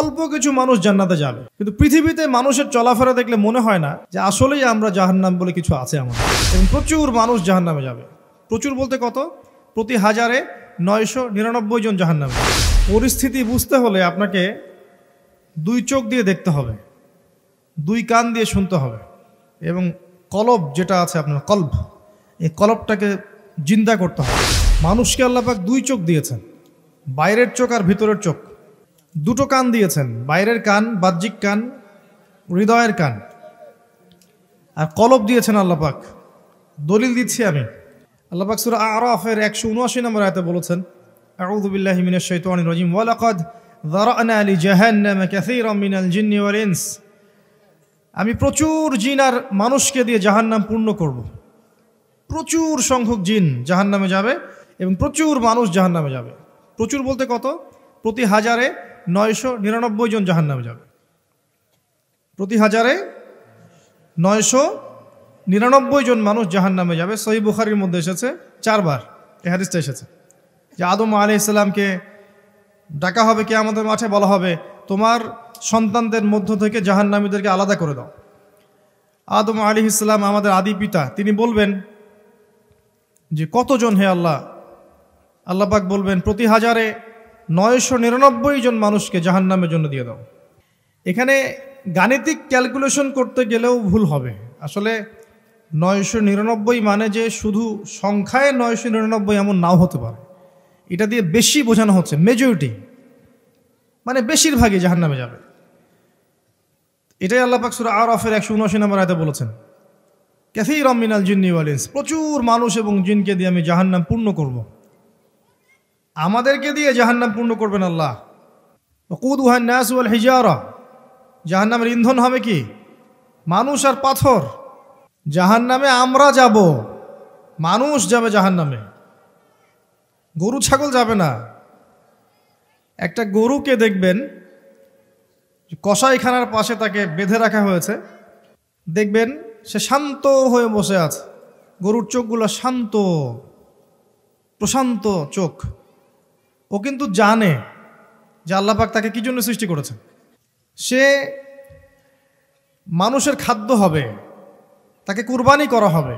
অল্প কিছু মানুষ জান্নাতে যাবে কিন্তু পৃথিবীতে মানুষের চলাফেরা দেখলে মনে হয় না যে আসলেই আমরা জাহান্নাম বলে কিছু আছে আমাদের এবং প্রচুর মানুষ জাহান্নামে যাবে প্রচুর বলতে কত প্রতি হাজারে নয়শো নিরানব্বই জন জাহান্নামে পরিস্থিতি বুঝতে হলে আপনাকে দুই চোখ দিয়ে দেখতে হবে দুই কান দিয়ে শুনতে হবে এবং কলব যেটা আছে আপনার কল্প এই কলবটাকে জিন্দা করতে হবে মানুষকে আল্লাপাক দুই চোখ দিয়েছেন বাইরের চোখ আর ভিতরের চোখ দুটো কান দিয়েছেন বাইরের কান বাহ্যিক কান হৃদয়ের কান আর কলব দিয়েছেন আল্লাপাক দলিল দিচ্ছি আমি আল্লাপাক আর আরফের একশো উনআশি নম্বর আয়তে বলেছেন মিনাল আমি প্রচুর জিন আর মানুষকে দিয়ে জাহান্নাম পূর্ণ করব প্রচুর সংখ্যক জিন জাহান্নামে যাবে এবং প্রচুর মানুষ জাহান্নামে যাবে প্রচুর বলতে কত প্রতি হাজারে নয়শো নিরানব্বই জন জাহান্নামে যাবে প্রতি হাজারে নয়শো নিরানব্বই জন মানুষ জাহান্নামে যাবে সহি বুখারির মধ্যে এসেছে চারবার এ এসেছে যে আদম আলি ইসলামকে ডাকা হবে কে আমাদের মাঠে বলা হবে তোমার সন্তানদের মধ্য থেকে নামীদেরকে আলাদা করে দাও আদম আলী ইসলাম আমাদের আদি পিতা তিনি বলবেন যে কতজন হে আল্লাহ আল্লাপাক বলবেন প্রতি হাজারে নয়শো নিরানব্বই জন মানুষকে জাহান্নামের জন্য দিয়ে দাও এখানে গাণিতিক ক্যালকুলেশন করতে গেলেও ভুল হবে আসলে নয়শো নিরানব্বই মানে যে শুধু সংখ্যায় নয়শো নিরানব্বই এমন নাও হতে পারে এটা দিয়ে বেশি বোঝানো হচ্ছে মেজরিটি মানে বেশিরভাগই জাহান্নামে যাবে এটাই আল্লাহ পাকসুর অফের একশো উনআশি নম্বর আয়তে বলেছেন ক্যাথি রমিনাল জিন্নি ওয়ালিন্স প্রচুর মানুষ এবং জিনকে দিয়ে আমি জাহান্নাম পূর্ণ করবো আমাদেরকে দিয়ে জাহান্নাম পূর্ণ করবেন আল্লাহ কুদুহান নাসুয়াল হিজারা জাহান্নামের ইন্ধন হবে কি মানুষ আর পাথর জাহান্নামে আমরা যাব মানুষ যাবে জাহান্নামে গরু ছাগল যাবে না একটা গরুকে দেখবেন কষাইখানার পাশে তাকে বেঁধে রাখা হয়েছে দেখবেন সে শান্ত হয়ে বসে আছে গরুর চোখগুলো শান্ত প্রশান্ত চোখ ও কিন্তু জানে যে আল্লাপাক তাকে কী জন্য সৃষ্টি করেছে সে মানুষের খাদ্য হবে তাকে কুরবানি করা হবে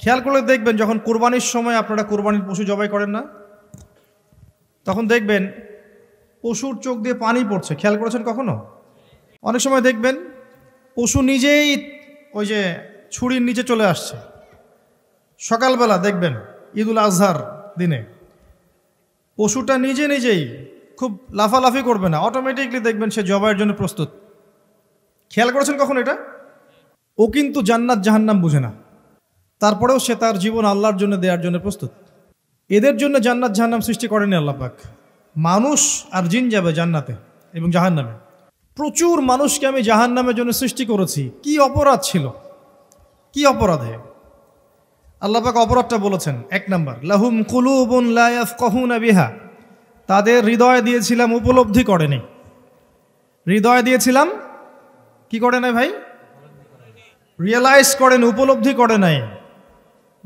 খেয়াল করে দেখবেন যখন কোরবানির সময় আপনারা কোরবানির পশু জবাই করেন না তখন দেখবেন পশুর চোখ দিয়ে পানি পড়ছে খেয়াল করেছেন কখনো অনেক সময় দেখবেন পশু নিজেই ওই যে ছুরির নিচে চলে আসছে সকালবেলা দেখবেন ঈদুল আজহার দিনে পশুটা নিজে নিজেই খুব লাফালাফি করবে না অটোমেটিকলি দেখবেন সে জবাইয়ের জন্য প্রস্তুত খেয়াল করেছেন কখন এটা ও কিন্তু জান্নাত জাহান্নাম বুঝে না তারপরেও সে তার জীবন আল্লাহর জন্য দেওয়ার জন্য প্রস্তুত এদের জন্য জান্নাত জাহান্নাম সৃষ্টি করেনি আল্লাপাক মানুষ আর জিন যাবে জান্নাতে এবং জাহান্নামে প্রচুর মানুষকে আমি জাহান্নামের জন্য সৃষ্টি করেছি কি অপরাধ ছিল কি অপরাধে আল্লাপাক অপরাধটা বলেছেন এক নম্বর লাহুম কুলুবুন লায়াফ কহুন বিহা তাদের হৃদয় দিয়েছিলাম উপলব্ধি করেনি হৃদয় দিয়েছিলাম কি করে নাই ভাই রিয়েলাইজ করেন উপলব্ধি করে নাই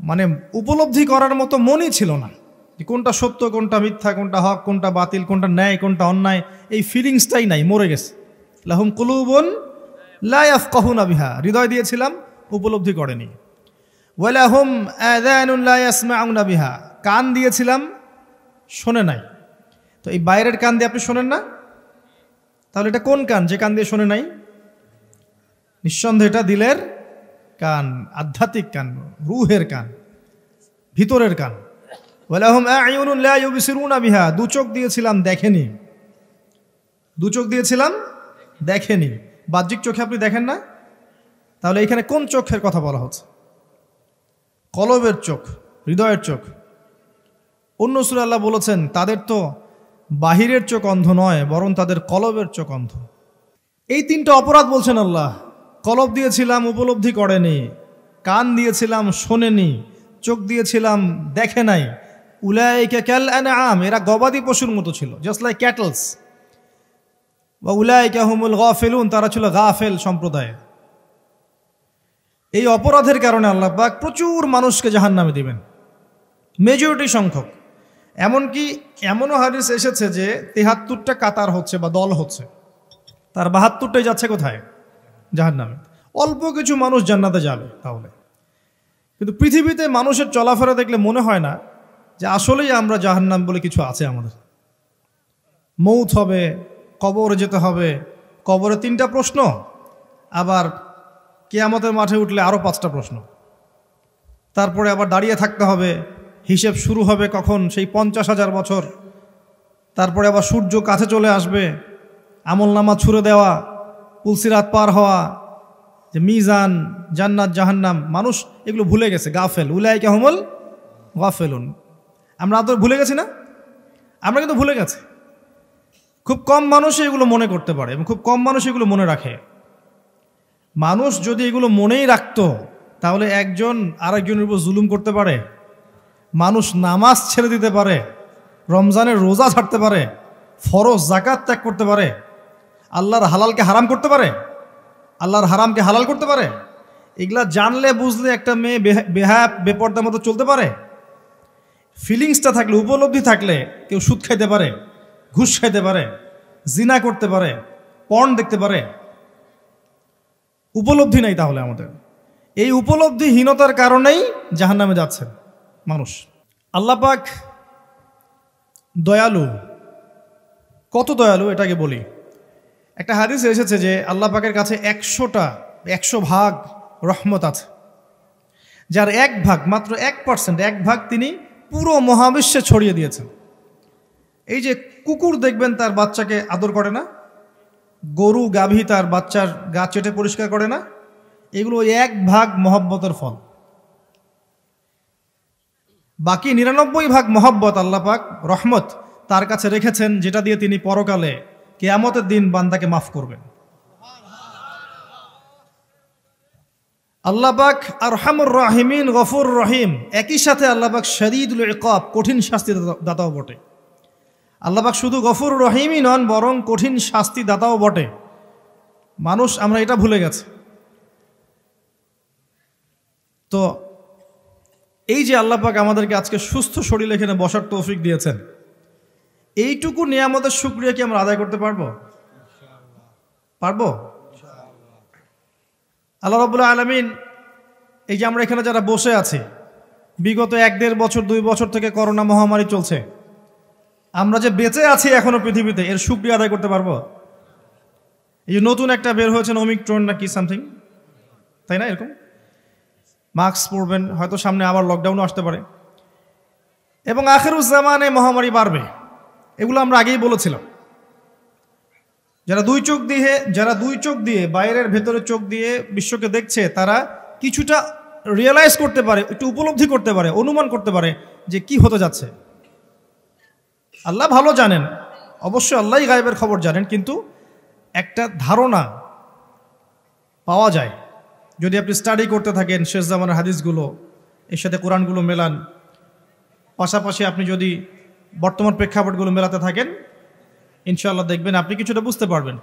মানে উপলব্ধি করার মতো মনই ছিল না কোনটা সত্য কোনটা মিথ্যা কোনটা হক কোনটা বাতিল কোনটা ন্যায় কোনটা অন্যায় এই ফিলিংসটাই নাই মরে গেছে লাহুম কুলুবন লায়াফ কহুনা বিহা হৃদয় দিয়েছিলাম উপলব্ধি করেনি ওয়ালাহম আদায়নুল্লাহ ইয়াসমাউনা বিহা কান দিয়েছিলাম শোনে নাই তো এই বাইরের কান দিয়ে আপনি শোনেন না তাহলে এটা কোন কান যে কান দিয়ে শোনে নাই নিঃসন্দেহ এটা দিলের কান আধ্যাত্মিক কান রুহের কান ভিতরের কান ওয়ালাহম আয়ুনুল্লাহ ইউবিসিরুনা বিহা দু চোখ দিয়েছিলাম দেখেনি দু চোখ দিয়েছিলাম দেখেনি বাহ্যিক চোখে আপনি দেখেন না তাহলে এখানে কোন চোখের কথা বলা হচ্ছে কলবের চোখ হৃদয়ের চোখ অন্য সুরে আল্লাহ বলেছেন তাদের তো বাহিরের চোখ অন্ধ নয় বরং তাদের কলবের চোখ অন্ধ এই তিনটা অপরাধ বলছেন আল্লাহ কলব দিয়েছিলাম উপলব্ধি করেনি কান দিয়েছিলাম শোনেনি চোখ দিয়েছিলাম দেখে নাই উলায়কে ক্যাল আম এরা গবাদি পশুর মতো ছিল জাস্ট লাইক ক্যাটলস বা উলায়কে হুমুল গা ফেলুন তারা ছিল গা ফেল সম্প্রদায়ের এই অপরাধের কারণে আল্লাহ পাক প্রচুর মানুষকে জাহান নামে দিবেন মেজরিটি সংখ্যক এমনকি এমনও হাদিস এসেছে যে তেহাত্তরটা কাতার হচ্ছে বা দল হচ্ছে তার বাহাত্তরটাই যাচ্ছে কোথায় জাহান নামে অল্প কিছু মানুষ জান্নাতে যাবে তাহলে কিন্তু পৃথিবীতে মানুষের চলাফেরা দেখলে মনে হয় না যে আসলেই আমরা জাহান্নাম বলে কিছু আছে আমাদের মৌত হবে কবর যেতে হবে কবরে তিনটা প্রশ্ন আবার কেয়ামতের মাঠে উঠলে আরও পাঁচটা প্রশ্ন তারপরে আবার দাঁড়িয়ে থাকতে হবে হিসেব শুরু হবে কখন সেই পঞ্চাশ হাজার বছর তারপরে আবার সূর্য কাছে চলে আসবে আমল নামা ছুঁড়ে দেওয়া পুলসিরাত পার হওয়া যে মিজান জান্নাত জাহান্নাম মানুষ এগুলো ভুলে গেছে গাফেল উলাই গাফেল গাফেলুন আমরা তো ভুলে গেছি না আমরা কিন্তু ভুলে গেছি খুব কম মানুষই এগুলো মনে করতে পারে এবং খুব কম মানুষ এগুলো মনে রাখে মানুষ যদি এগুলো মনেই রাখতো তাহলে একজন আরেকজনের উপর জুলুম করতে পারে মানুষ নামাজ ছেড়ে দিতে পারে রমজানের রোজা ছাড়তে পারে ফরজ জাকাত ত্যাগ করতে পারে আল্লাহর হালালকে হারাম করতে পারে আল্লাহর হারামকে হালাল করতে পারে এগুলা জানলে বুঝলে একটা মেয়ে বেহা বেপর্দার মতো চলতে পারে ফিলিংসটা থাকলে উপলব্ধি থাকলে কেউ সুদ খাইতে পারে ঘুষ খাইতে পারে জিনা করতে পারে পণ দেখতে পারে উপলব্ধি নাই তাহলে আমাদের এই উপলব্ধিহীনতার কারণেই জাহান নামে যাচ্ছেন মানুষ আল্লাপাক দয়ালু কত দয়ালু এটাকে বলি একটা হাদিস এসেছে যে আল্লাহ পাকের কাছে একশোটা একশো ভাগ রহমত আছে যার এক ভাগ মাত্র এক পার্সেন্ট এক ভাগ তিনি পুরো মহাবিশ্বে ছড়িয়ে দিয়েছেন এই যে কুকুর দেখবেন তার বাচ্চাকে আদর করে না গরু গাভী তার বাচ্চার গা চেটে পরিষ্কার করে না এগুলো এক ভাগ মহব্বতের ফল বাকি নিরানব্বই ভাগ মহব্বত আল্লাপাক রহমত তার কাছে রেখেছেন যেটা দিয়ে তিনি পরকালে কেয়ামতের দিন বান্দাকে মাফ করবেন আল্লাপাক আর হামুর রাহিমিন গফুর রহিম একই সাথে আল্লাপাক শরীদুল কঠিন শাস্তি দাতাও বটে আল্লাহবাক শুধু গফুর রহিমই নন বরং কঠিন শাস্তি দাতাও বটে মানুষ আমরা এটা ভুলে গেছে তো এই যে আল্লাপাক আমাদেরকে আজকে সুস্থ শরীর এখানে বসার তৌফিক দিয়েছেন এইটুকু নিয়ামতের সুক্রিয়া কি আমরা আদায় করতে পারবো পারবো আল্লাহ রবুল্লা আলমিন এই যে আমরা এখানে যারা বসে আছি বিগত এক দেড় বছর দুই বছর থেকে করোনা মহামারী চলছে আমরা যে বেঁচে আছি এখনো পৃথিবীতে এর সুক্রিয়া আদায় করতে পারবো এই যে নতুন একটা বের হয়েছে অমিক্রন না কি সামথিং তাই না এরকম মাস্ক পরবেন হয়তো সামনে আবার লকডাউনও আসতে পারে এবং আখেরুজ্জামানে মহামারী বাড়বে এগুলো আমরা আগেই বলেছিলাম যারা দুই চোখ দিয়ে যারা দুই চোখ দিয়ে বাইরের ভেতরে চোখ দিয়ে বিশ্বকে দেখছে তারা কিছুটা রিয়েলাইজ করতে পারে একটু উপলব্ধি করতে পারে অনুমান করতে পারে যে কি হতে যাচ্ছে আল্লাহ ভালো জানেন অবশ্যই আল্লাহ গায়েবের খবর জানেন কিন্তু একটা ধারণা পাওয়া যায় যদি আপনি স্টাডি করতে থাকেন শেষ জামানের হাদিসগুলো এর সাথে কোরআনগুলো মেলান পাশাপাশি আপনি যদি বর্তমান প্রেক্ষাপটগুলো মেলাতে থাকেন ইনশাআল্লাহ দেখবেন আপনি কিছুটা বুঝতে পারবেন